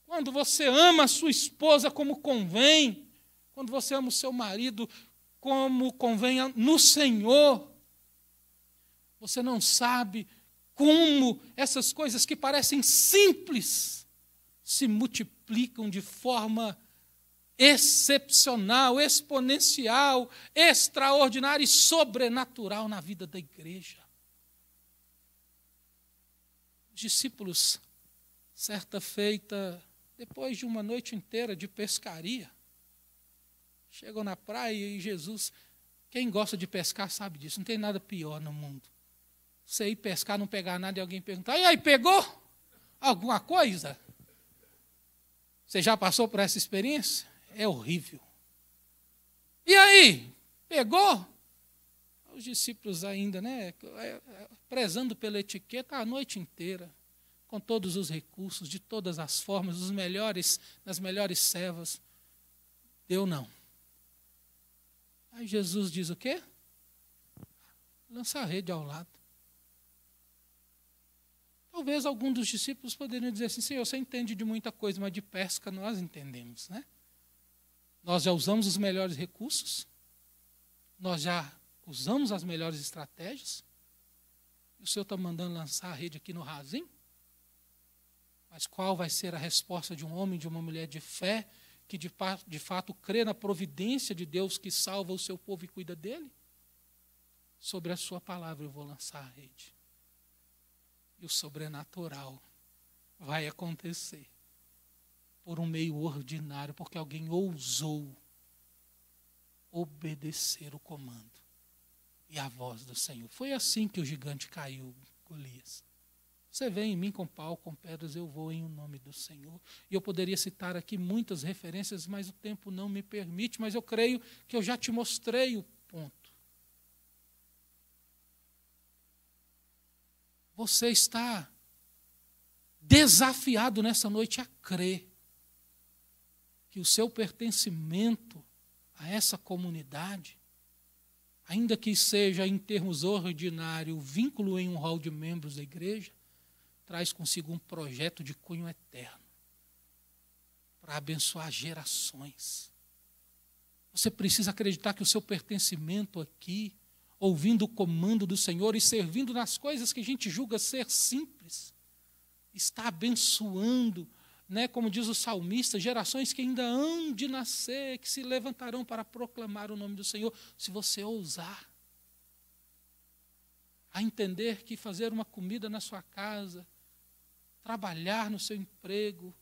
Quando você ama a sua esposa como convém, quando você ama o seu marido como convém no Senhor, você não sabe como essas coisas que parecem simples se multiplicam de forma excepcional, exponencial, extraordinário e sobrenatural na vida da igreja. Discípulos, certa feita, depois de uma noite inteira de pescaria, chegam na praia e Jesus, quem gosta de pescar sabe disso, não tem nada pior no mundo. Você ir pescar, não pegar nada e alguém perguntar: e aí, pegou alguma coisa? Você já passou por essa experiência? é horrível. E aí? Pegou? Os discípulos ainda, né? É, é, prezando pela etiqueta a noite inteira, com todos os recursos, de todas as formas, os melhores, nas melhores servas. Deu não. Aí Jesus diz o quê? Lança a rede ao lado. Talvez algum dos discípulos poderiam dizer assim: Senhor, você entende de muita coisa, mas de pesca nós entendemos, né? Nós já usamos os melhores recursos, nós já usamos as melhores estratégias. E o Senhor está mandando lançar a rede aqui no rasinho? Mas qual vai ser a resposta de um homem, de uma mulher de fé, que de, de fato crê na providência de Deus que salva o seu povo e cuida dele? Sobre a sua palavra eu vou lançar a rede. E o sobrenatural vai acontecer por um meio ordinário, porque alguém ousou obedecer o comando e a voz do Senhor. Foi assim que o gigante caiu, Golias. Você vem em mim com pau, com pedras, eu vou em o nome do Senhor. E eu poderia citar aqui muitas referências, mas o tempo não me permite, mas eu creio que eu já te mostrei o ponto. Você está desafiado nessa noite a crer que o seu pertencimento a essa comunidade, ainda que seja em termos ordinários, vínculo em um hall de membros da igreja, traz consigo um projeto de cunho eterno para abençoar gerações. Você precisa acreditar que o seu pertencimento aqui, ouvindo o comando do Senhor e servindo nas coisas que a gente julga ser simples, está abençoando né, como diz o salmista, gerações que ainda hão de nascer, que se levantarão para proclamar o nome do Senhor, se você ousar a entender que fazer uma comida na sua casa, trabalhar no seu emprego,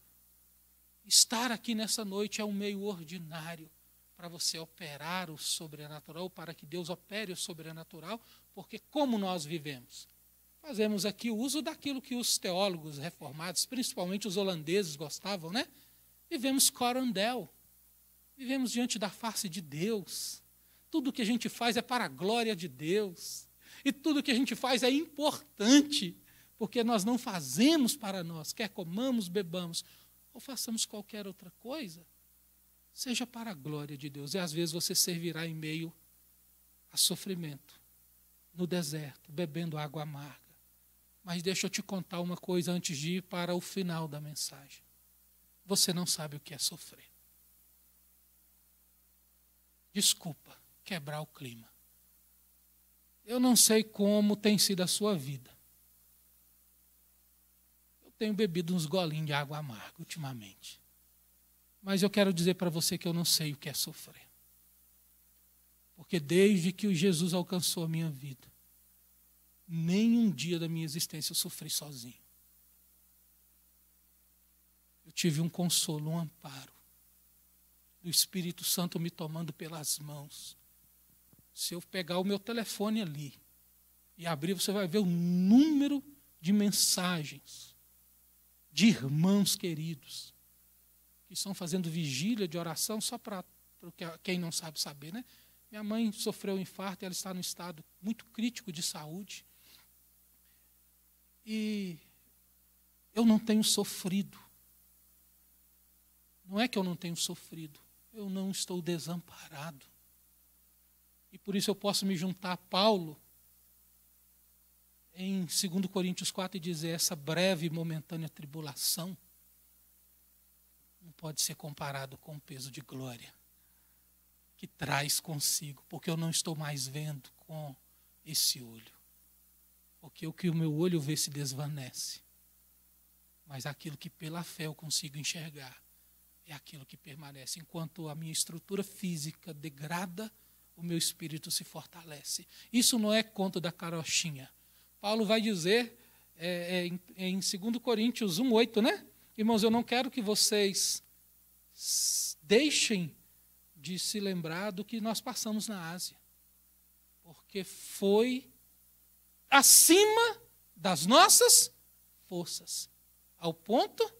estar aqui nessa noite é um meio ordinário para você operar o sobrenatural, para que Deus opere o sobrenatural, porque como nós vivemos? Fazemos aqui o uso daquilo que os teólogos reformados, principalmente os holandeses, gostavam, né? Vivemos corandel, vivemos diante da face de Deus. Tudo que a gente faz é para a glória de Deus. E tudo que a gente faz é importante, porque nós não fazemos para nós, quer comamos, bebamos ou façamos qualquer outra coisa, seja para a glória de Deus. E às vezes você servirá em meio a sofrimento, no deserto, bebendo água amarga. Mas deixa eu te contar uma coisa antes de ir para o final da mensagem. Você não sabe o que é sofrer. Desculpa quebrar o clima. Eu não sei como tem sido a sua vida. Eu tenho bebido uns golinhos de água amarga ultimamente. Mas eu quero dizer para você que eu não sei o que é sofrer. Porque desde que o Jesus alcançou a minha vida, nem um dia da minha existência eu sofri sozinho. Eu tive um consolo, um amparo. Do Espírito Santo me tomando pelas mãos. Se eu pegar o meu telefone ali e abrir, você vai ver o número de mensagens de irmãos queridos que estão fazendo vigília de oração só para quem não sabe saber, né? Minha mãe sofreu um infarto, ela está num estado muito crítico de saúde e eu não tenho sofrido. Não é que eu não tenho sofrido, eu não estou desamparado. E por isso eu posso me juntar a Paulo em 2 Coríntios 4 e dizer: essa breve e momentânea tribulação não pode ser comparado com o peso de glória que traz consigo, porque eu não estou mais vendo com esse olho porque o que o meu olho vê se desvanece. Mas aquilo que pela fé eu consigo enxergar é aquilo que permanece. Enquanto a minha estrutura física degrada, o meu espírito se fortalece. Isso não é conto da carochinha. Paulo vai dizer é, é, em, é em 2 Coríntios 1,8, né? Irmãos, eu não quero que vocês deixem de se lembrar do que nós passamos na Ásia, porque foi acima das nossas forças, ao ponto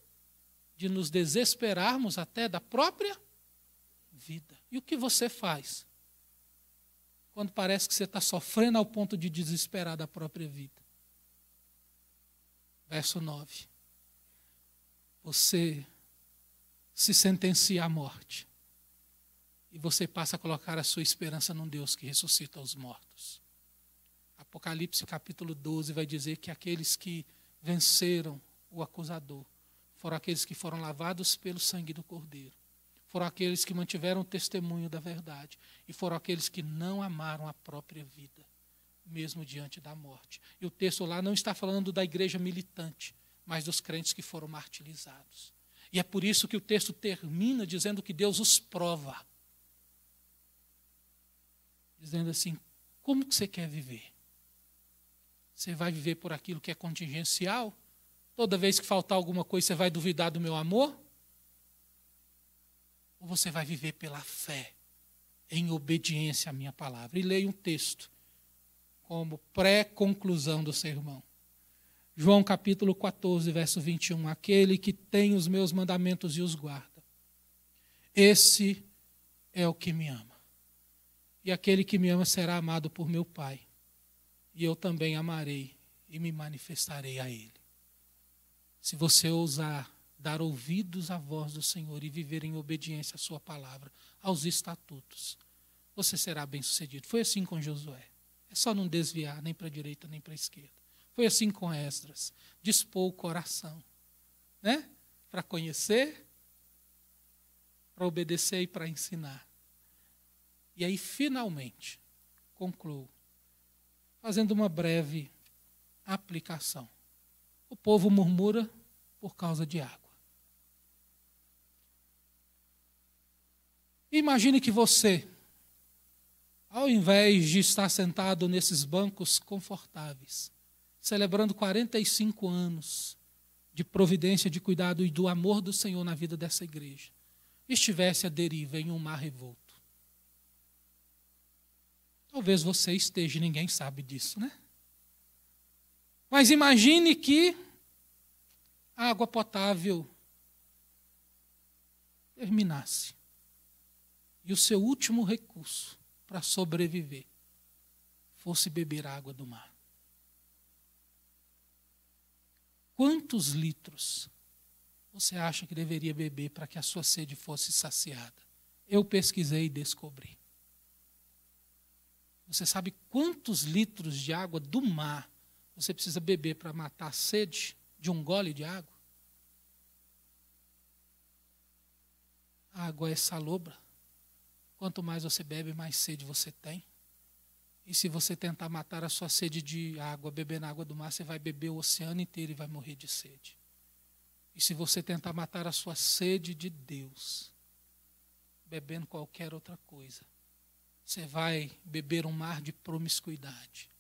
de nos desesperarmos até da própria vida. E o que você faz quando parece que você está sofrendo ao ponto de desesperar da própria vida? Verso 9. Você se sentencia à morte e você passa a colocar a sua esperança num Deus que ressuscita os mortos. Apocalipse capítulo 12 vai dizer que aqueles que venceram o acusador foram aqueles que foram lavados pelo sangue do Cordeiro, foram aqueles que mantiveram o testemunho da verdade e foram aqueles que não amaram a própria vida, mesmo diante da morte. E o texto lá não está falando da igreja militante, mas dos crentes que foram martirizados. E é por isso que o texto termina dizendo que Deus os prova. Dizendo assim: como que você quer viver? Você vai viver por aquilo que é contingencial? Toda vez que faltar alguma coisa, você vai duvidar do meu amor? Ou você vai viver pela fé, em obediência à minha palavra? E leia um texto como pré-conclusão do sermão. João capítulo 14, verso 21. Aquele que tem os meus mandamentos e os guarda, esse é o que me ama. E aquele que me ama será amado por meu Pai e eu também amarei e me manifestarei a Ele. Se você ousar dar ouvidos à voz do Senhor e viver em obediência à Sua palavra, aos estatutos, você será bem-sucedido. Foi assim com Josué. É só não desviar nem para a direita nem para a esquerda. Foi assim com Esdras. Dispor o coração, né? Para conhecer, para obedecer e para ensinar. E aí, finalmente, concluo fazendo uma breve aplicação. O povo murmura por causa de água. Imagine que você, ao invés de estar sentado nesses bancos confortáveis, celebrando 45 anos de providência, de cuidado e do amor do Senhor na vida dessa igreja, estivesse à deriva em um mar revolto. Talvez você esteja ninguém sabe disso, né? Mas imagine que a água potável terminasse. E o seu último recurso para sobreviver fosse beber a água do mar. Quantos litros você acha que deveria beber para que a sua sede fosse saciada? Eu pesquisei e descobri. Você sabe quantos litros de água do mar você precisa beber para matar a sede de um gole de água? A água é salobra. Quanto mais você bebe, mais sede você tem. E se você tentar matar a sua sede de água, bebendo água do mar, você vai beber o oceano inteiro e vai morrer de sede. E se você tentar matar a sua sede de Deus, bebendo qualquer outra coisa, você vai beber um mar de promiscuidade,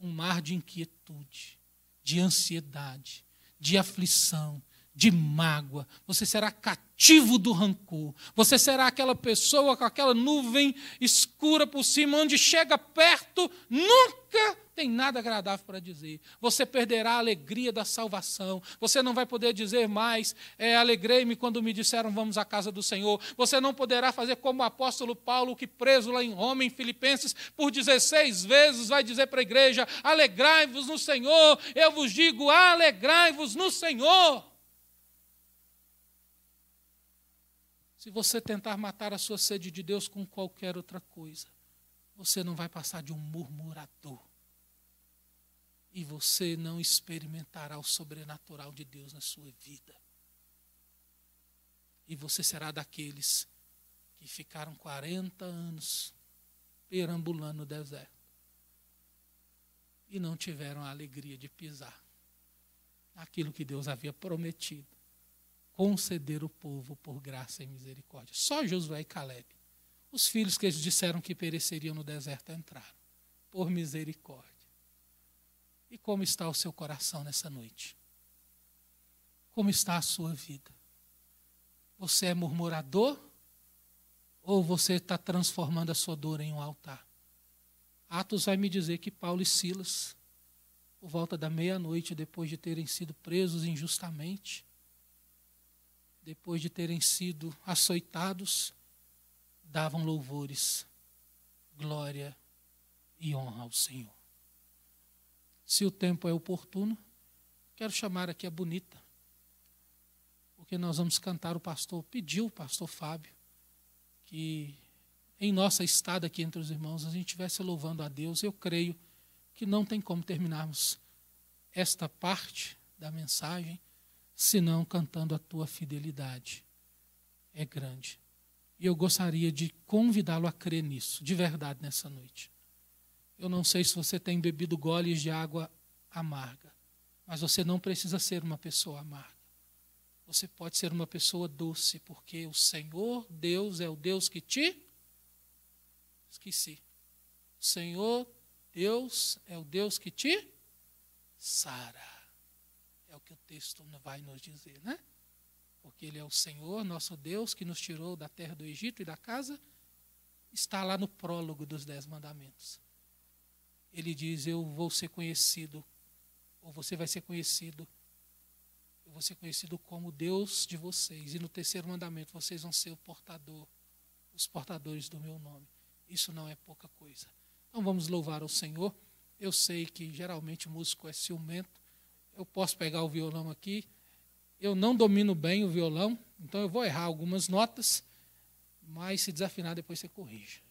um mar de inquietude, de ansiedade, de aflição, de mágoa, você será cativo do rancor, você será aquela pessoa com aquela nuvem escura por cima, onde chega perto, nunca tem nada agradável para dizer. Você perderá a alegria da salvação. Você não vai poder dizer mais, é, alegrei-me quando me disseram vamos à casa do Senhor. Você não poderá fazer como o apóstolo Paulo, que preso lá em Roma, em Filipenses, por 16 vezes vai dizer para a igreja: alegrai-vos no Senhor. Eu vos digo, alegrai-vos no Senhor. Se você tentar matar a sua sede de Deus com qualquer outra coisa, você não vai passar de um murmurador e você não experimentará o sobrenatural de Deus na sua vida. E você será daqueles que ficaram 40 anos perambulando no deserto e não tiveram a alegria de pisar aquilo que Deus havia prometido conceder o povo por graça e misericórdia. Só Josué e Caleb, os filhos que eles disseram que pereceriam no deserto, entraram por misericórdia. E como está o seu coração nessa noite? Como está a sua vida? Você é murmurador? Ou você está transformando a sua dor em um altar? Atos vai me dizer que Paulo e Silas, por volta da meia-noite, depois de terem sido presos injustamente, depois de terem sido açoitados, davam louvores, glória e honra ao Senhor se o tempo é oportuno, quero chamar aqui a bonita, porque nós vamos cantar o pastor, pediu o pastor Fábio, que em nossa estada aqui entre os irmãos, a gente estivesse louvando a Deus, eu creio que não tem como terminarmos esta parte da mensagem senão cantando a tua fidelidade. É grande. E eu gostaria de convidá-lo a crer nisso, de verdade, nessa noite. Eu não sei se você tem bebido goles de água amarga, mas você não precisa ser uma pessoa amarga. Você pode ser uma pessoa doce, porque o Senhor Deus é o Deus que te. Esqueci. O Senhor Deus é o Deus que te sara. É o que o texto vai nos dizer, né? Porque Ele é o Senhor, nosso Deus, que nos tirou da terra do Egito e da casa. Está lá no prólogo dos Dez Mandamentos ele diz: Eu vou ser conhecido, ou você vai ser conhecido. Eu vou ser conhecido como Deus de vocês. E no terceiro mandamento, vocês vão ser o portador, os portadores do meu nome. Isso não é pouca coisa. Então vamos louvar ao Senhor. Eu sei que geralmente o músico é ciumento. Eu posso pegar o violão aqui. Eu não domino bem o violão, então eu vou errar algumas notas, mas se desafinar depois você corrige.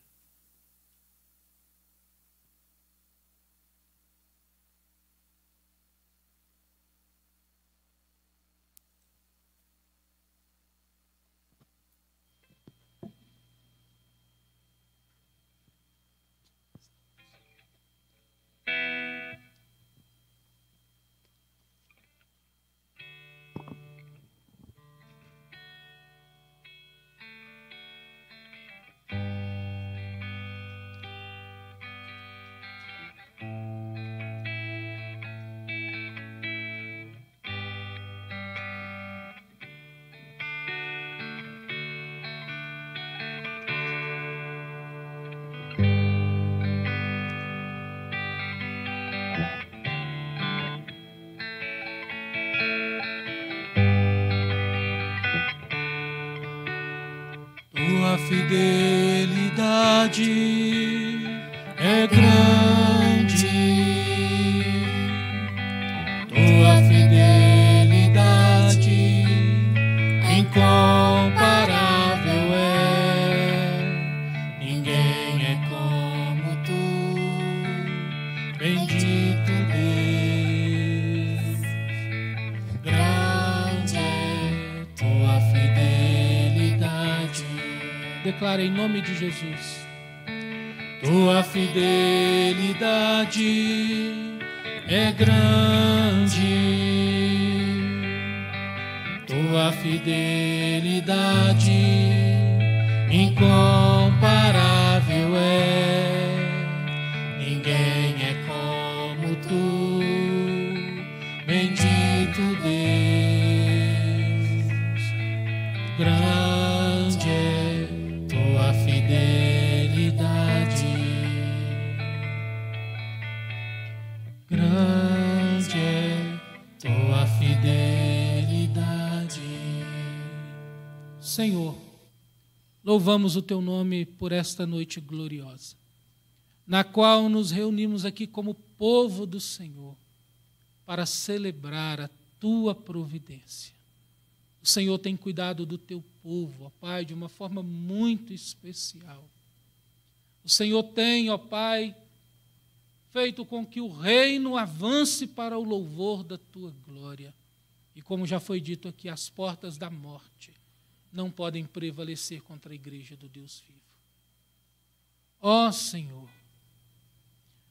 did. Declara em nome de Jesus. Tua fidelidade é grande. Tua fidelidade incomparável Senhor, louvamos o teu nome por esta noite gloriosa, na qual nos reunimos aqui como povo do Senhor para celebrar a tua providência. O Senhor tem cuidado do teu povo, ó Pai, de uma forma muito especial. O Senhor tem, ó Pai, feito com que o reino avance para o louvor da tua glória. E como já foi dito aqui, as portas da morte não podem prevalecer contra a igreja do Deus vivo. Ó oh, Senhor,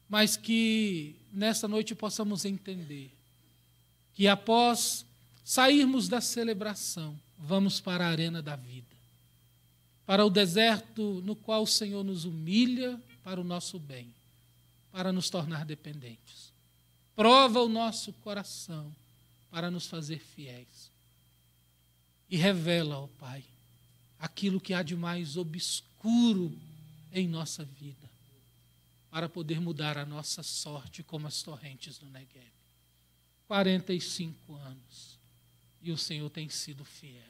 mas que nesta noite possamos entender que após sairmos da celebração, vamos para a arena da vida, para o deserto no qual o Senhor nos humilha para o nosso bem, para nos tornar dependentes. Prova o nosso coração para nos fazer fiéis e revela, ó Pai, aquilo que há de mais obscuro em nossa vida, para poder mudar a nossa sorte como as torrentes do Negev. 45 anos e o Senhor tem sido fiel.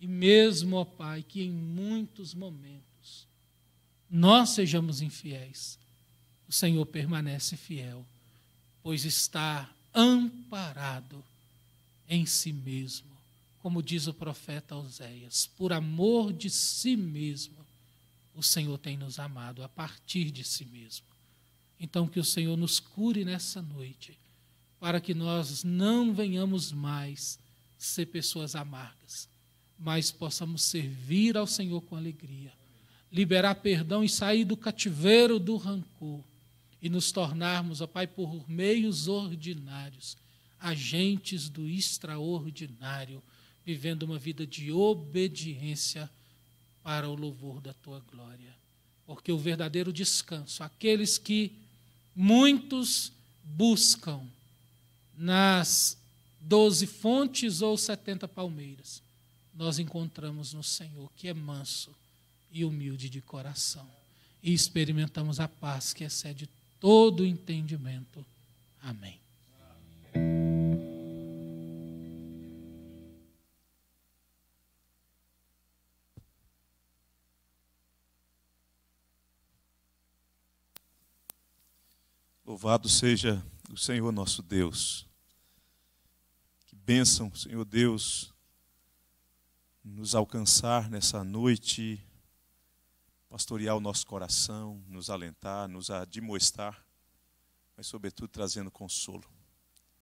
E mesmo, ó Pai, que em muitos momentos nós sejamos infiéis, o Senhor permanece fiel, pois está amparado em si mesmo como diz o profeta Oséias, por amor de si mesmo, o Senhor tem nos amado a partir de si mesmo. Então, que o Senhor nos cure nessa noite, para que nós não venhamos mais ser pessoas amargas, mas possamos servir ao Senhor com alegria, liberar perdão e sair do cativeiro do rancor e nos tornarmos, ó Pai, por meios ordinários, agentes do extraordinário vivendo uma vida de obediência para o louvor da tua glória. Porque o verdadeiro descanso, aqueles que muitos buscam nas doze fontes ou setenta palmeiras, nós encontramos no Senhor, que é manso e humilde de coração. E experimentamos a paz que excede todo entendimento. Amém. Louvado seja o Senhor nosso Deus. Que bênção, Senhor Deus, nos alcançar nessa noite, pastorear o nosso coração, nos alentar, nos admoestar, mas, sobretudo, trazendo consolo.